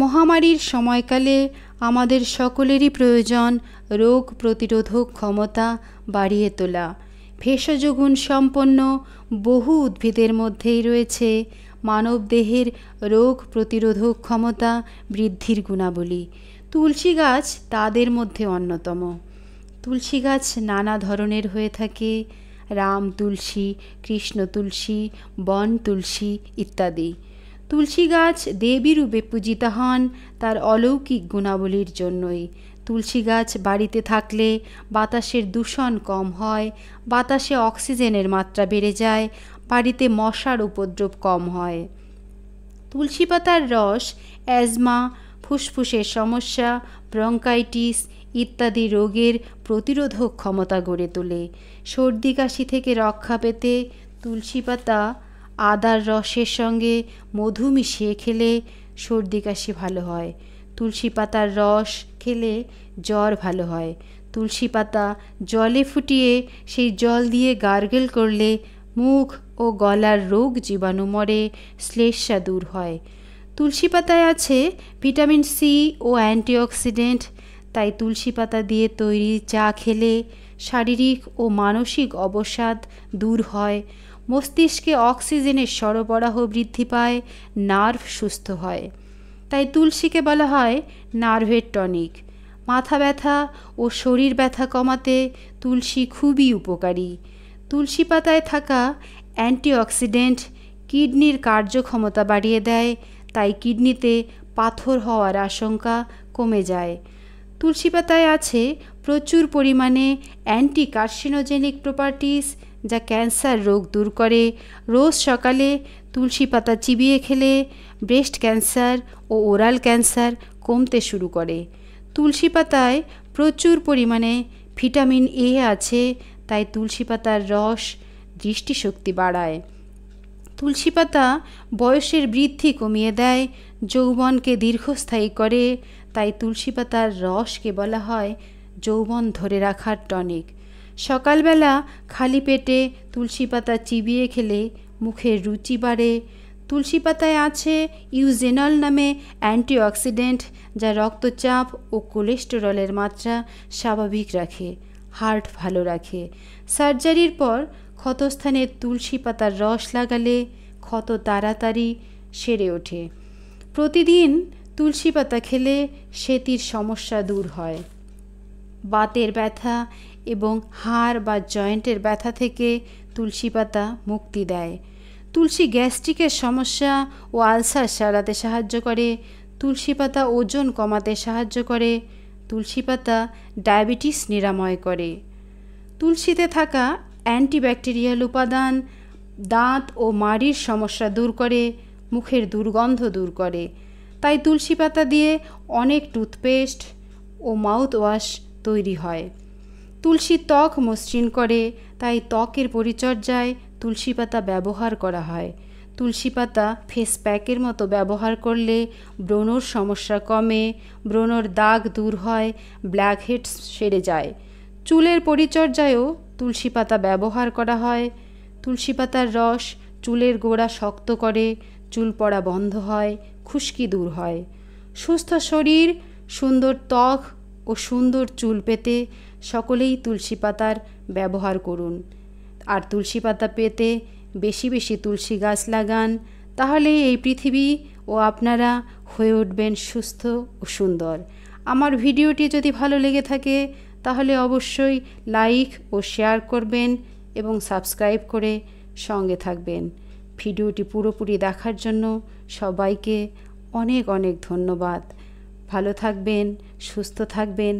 মহামারীর সময়কালে আমাদের সকলেরই প্রয়োজন রোগ প্রতিরোধক ক্ষমতা বাড়িয়ে তোলা ভেষজগুণ সম্পন্ন বহু উদ্ভিদের মধ্যেই রয়েছে মানবদেহের রোগ প্রতিরোধক ক্ষমতা বৃদ্ধির গুণাবলী তুলসী গাছ তাদের মধ্যে অন্যতম তুলসী গাছ নানা ধরনের হয়ে থাকে রাম তুলসী কৃষ্ণ তুলসী বন তুলসী ইত্যাদি তুলসী গাছ দেবী রূপে পূজিত হন তার অলৌকিক গুণাবলীর জন্যই তুলসী গাছ বাড়িতে থাকলে বাতাসের দূষণ কম হয় বাতাসে অক্সিজেনের মাত্রা বেড়ে যায় বাড়িতে মশার উপদ্রব কম হয় তুলসী পাতার রস অ্যাজমা ফুসফুসের সমস্যা ব্রঙ্কাইটিস ইত্যাদি রোগের প্রতিরোধক ক্ষমতা গড়ে তোলে সর্দি কাশি থেকে রক্ষা পেতে তুলসী পাতা আদার রসের সঙ্গে মধু মিশিয়ে খেলে সর্দি কাশি ভালো হয় তুলসী পাতার রস খেলে জ্বর ভালো হয় তুলসী পাতা জলে ফুটিয়ে সেই জল দিয়ে গার্গেল করলে মুখ ও গলার রোগ জীবাণু মরে শ্লেষা দূর হয় তুলসী পাতায় আছে ভিটামিন সি ও অ্যান্টিঅক্সিডেন্ট তাই তুলসী পাতা দিয়ে তৈরি চা খেলে শারীরিক ও মানসিক অবসাদ দূর হয় মস্তিষ্কে অক্সিজেনের সরবরাহ বৃদ্ধি পায় নার্ভ সুস্থ হয় তাই তুলসীকে বলা হয় নার্ভের টনিক মাথা ব্যথা ও শরীর ব্যথা কমাতে তুলসী খুবই উপকারী তুলসী পাতায় থাকা অ্যান্টিঅক্সিডেন্ট কিডনির কার্যক্ষমতা বাড়িয়ে দেয় তাই কিডনিতে পাথর হওয়ার আশঙ্কা কমে যায় তুলসী পাতায় আছে প্রচুর পরিমাণে অ্যান্টি কার্সিনোজেনিক প্রপার্টিস যা ক্যান্সার রোগ দূর করে রোজ সকালে তুলসী পাতা চিবিয়ে খেলে ব্রেস্ট ক্যান্সার ও ওরাল ক্যান্সার কমতে শুরু করে তুলসী পাতায় প্রচুর পরিমাণে ভিটামিন এ আছে তাই তুলসী পাতার রস দৃষ্টিশক্তি বাড়ায় তুলসী পাতা বয়সের বৃদ্ধি কমিয়ে দেয় যৌবনকে দীর্ঘস্থায়ী করে তাই তুলসী পাতার রসকে বলা হয় যৌবন ধরে রাখার টনিক সকালবেলা খালি পেটে তুলসী পাতা চিবিয়ে খেলে মুখের রুচি বাড়ে তুলসী পাতায় আছে ইউজেনল নামে অ্যান্টিঅক্সিডেন্ট যা রক্তচাপ ও কোলেস্টেরলের মাত্রা স্বাভাবিক রাখে হার্ট ভালো রাখে সার্জারির পর ক্ষতস্থানে তুলসী পাতার রস লাগালে ক্ষত তাড়াতাড়ি সেরে ওঠে প্রতিদিন তুলসী পাতা খেলে সেতির সমস্যা দূর হয় বাতের ব্যথা এবং হাড় বা জয়েন্টের ব্যথা থেকে তুলসী পাতা মুক্তি দেয় তুলসী গ্যাস্ট্রিকের সমস্যা ও আলসার সারাতে সাহায্য করে তুলসী পাতা ওজন কমাতে সাহায্য করে তুলসী পাতা ডায়াবেটিস নিরাময় করে তুলসীতে থাকা অ্যান্টিব্যাকটেরিয়াল উপাদান দাঁত ও মাড়ির সমস্যা দূর করে মুখের দুর্গন্ধ দূর করে তাই তুলসী পাতা দিয়ে অনেক টুথপেস্ট ও মাউথ ওয়াশ তৈরি হয় তুলসী ত্বক মসৃণ করে তাই ত্বকের পরিচর্যায় তুলসী পাতা ব্যবহার করা হয় তুলসী পাতা ফেস প্যাকের মতো ব্যবহার করলে ব্রণর সমস্যা কমে ব্রণর দাগ দূর হয় ব্ল্যাক হেডস সেরে যায় চুলের পরিচর্যায়ও তুলসী পাতা ব্যবহার করা হয় তুলসী পাতার রস চুলের গোড়া শক্ত করে চুল পড়া বন্ধ হয় খুশকি দূর হয় সুস্থ শরীর সুন্দর ত্বক ও সুন্দর চুল পেতে সকলেই তুলসী পাতার ব্যবহার করুন আর তুলসী পাতা পেতে বেশি বেশি তুলসী গাছ লাগান তাহলে এই পৃথিবী ও আপনারা হয়ে উঠবেন সুস্থ ও সুন্দর আমার ভিডিওটি যদি ভালো লেগে থাকে তাহলে অবশ্যই লাইক ও শেয়ার করবেন এবং সাবস্ক্রাইব করে সঙ্গে থাকবেন ভিডিওটি পুরোপুরি দেখার জন্য সবাইকে অনেক অনেক ধন্যবাদ ভালো থাকবেন সুস্থ থাকবেন